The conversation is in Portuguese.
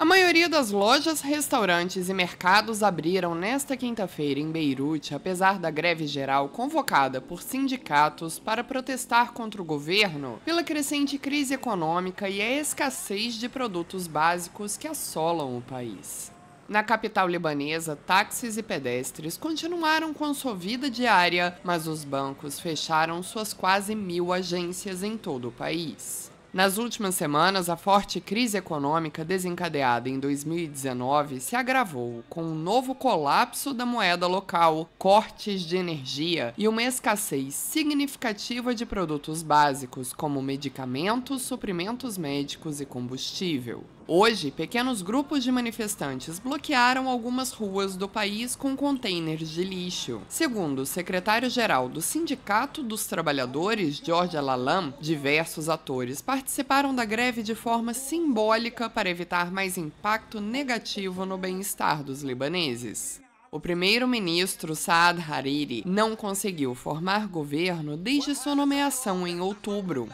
A maioria das lojas, restaurantes e mercados abriram nesta quinta-feira em Beirute, apesar da greve geral convocada por sindicatos para protestar contra o governo pela crescente crise econômica e a escassez de produtos básicos que assolam o país. Na capital libanesa, táxis e pedestres continuaram com sua vida diária, mas os bancos fecharam suas quase mil agências em todo o país. Nas últimas semanas, a forte crise econômica desencadeada em 2019 se agravou com um novo colapso da moeda local, cortes de energia e uma escassez significativa de produtos básicos, como medicamentos, suprimentos médicos e combustível. Hoje, pequenos grupos de manifestantes bloquearam algumas ruas do país com contêineres de lixo. Segundo o secretário-geral do Sindicato dos Trabalhadores, Jorge Alalam, diversos atores participaram participaram da greve de forma simbólica para evitar mais impacto negativo no bem-estar dos libaneses. O primeiro-ministro Saad Hariri não conseguiu formar governo desde sua nomeação em outubro.